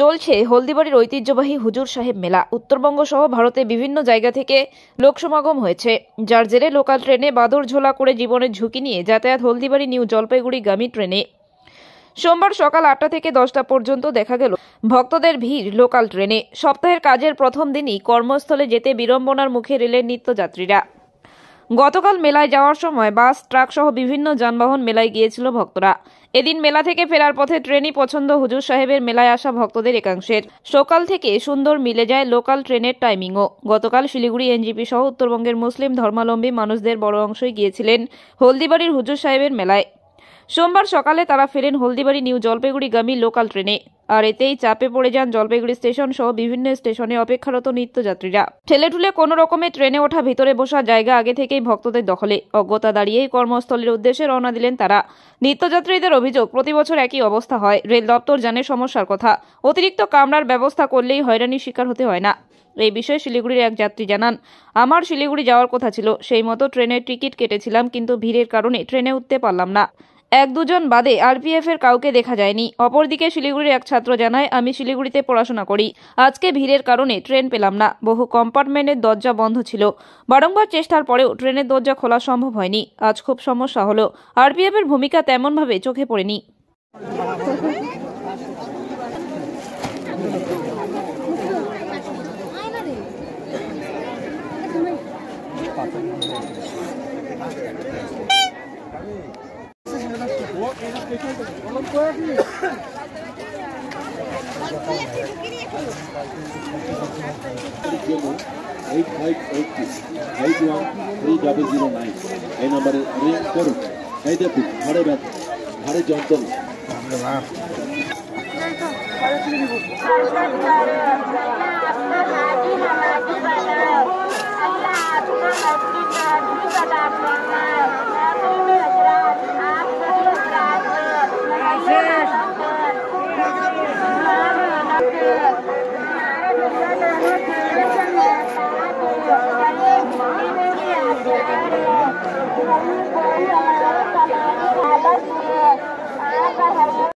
চলছে হলদিবাড়ির ঐতিহ্যবাহী হুজুর সাহেব মেলা উত্তরবঙ্গ সহ ভারতে বিভিন্ন জায়গা থেকে লোকসমাগম হয়েছে যার জেরে লোকাল ট্রেনে বাদর ঝোলা করে জীবনের ঝুঁকি নিয়ে যাতায়াত হলদিবাড়ি নিউ জলপাইগুড়িগামী ট্রেনে সোমবার সকাল আটটা থেকে দশটা পর্যন্ত দেখা গেল ভক্তদের ভিড় লোকাল ট্রেনে সপ্তাহের কাজের প্রথম দিনই কর্মস্থলে যেতে বিড়ম্বনার মুখে রেলের নিত্যযাত্রীরা গতকাল মেলায় যাওয়ার সময় বাস ট্রাক সহ বিভিন্ন যানবাহন মেলায় গিয়েছিল ভক্তরা এদিন মেলা থেকে ফেরার পথে ট্রেনই পছন্দ হুজুর সাহেবের মেলায় আসা ভক্তদের একাংশের সকাল থেকে সুন্দর মিলে যায় লোকাল ট্রেনের টাইমিংও গতকাল শিলিগুড়ি এনজিপি সহ উত্তরবঙ্গের মুসলিম ধর্মালম্বী মানুষদের বড় অংশই গিয়েছিলেন হলদিবাড়ির হুজুর সাহেবের মেলায় সোমবার সকালে তারা ফেরেন হলদিবাড়ি নিউ জলপাইগুড়িগামী লোকাল ট্রেনে আর এতেই চাপে পড়ে যান জলপাইগুড়ি স্টেশন সহ বিভিন্ন স্টেশনে অপেক্ষারত নিত্যযাত্রীরা ঠেলে ঠুলে কোনো রকমে ট্রেনে ওঠা ভিতরে বসা জায়গা আগে থেকেই ভক্তদের দখলে অজ্ঞতা দাঁড়িয়েই কর্মস্থলের উদ্দেশ্যে রওনা দিলেন তারা নিত্যযাত্রীদের অভিযোগ প্রতি বছর একই অবস্থা হয় রেল দপ্তর জানে সমস্যার কথা অতিরিক্ত কামরার ব্যবস্থা করলেই হয়রানির শিকার হতে হয় না এই বিষয়ে শিলিগুড়ির এক যাত্রী জানান আমার শিলিগুড়ি যাওয়ার কথা ছিল সেই মতো ট্রেনের টিকিট কেটেছিলাম কিন্তু ভিড়ের কারণে ট্রেনে উঠতে পারলাম না এক দুজন বাদে আরপিএফের কাউকে দেখা যায়নি অপরদিকে শিলিগুড়ির এক ছাত্র জানায় আমি শিলিগুড়িতে পড়াশোনা করি আজকে ভিড়ের কারণে ট্রেন পেলাম না বহু কম্পার্টমেন্টের দরজা বন্ধ ছিল বারংবার চেষ্টার পরেও ট্রেনের দরজা খোলা সম্ভব হয়নি আজ খুব সমস্যা হলো এর ভূমিকা তেমনভাবে চোখে পড়েনি Thank you. Eight five eight six eight one three double zero nine এই নম্বরে রিং করুন এই দেখুন ঘরে ব্যথা ঘরে যন্ত্রণা আপনার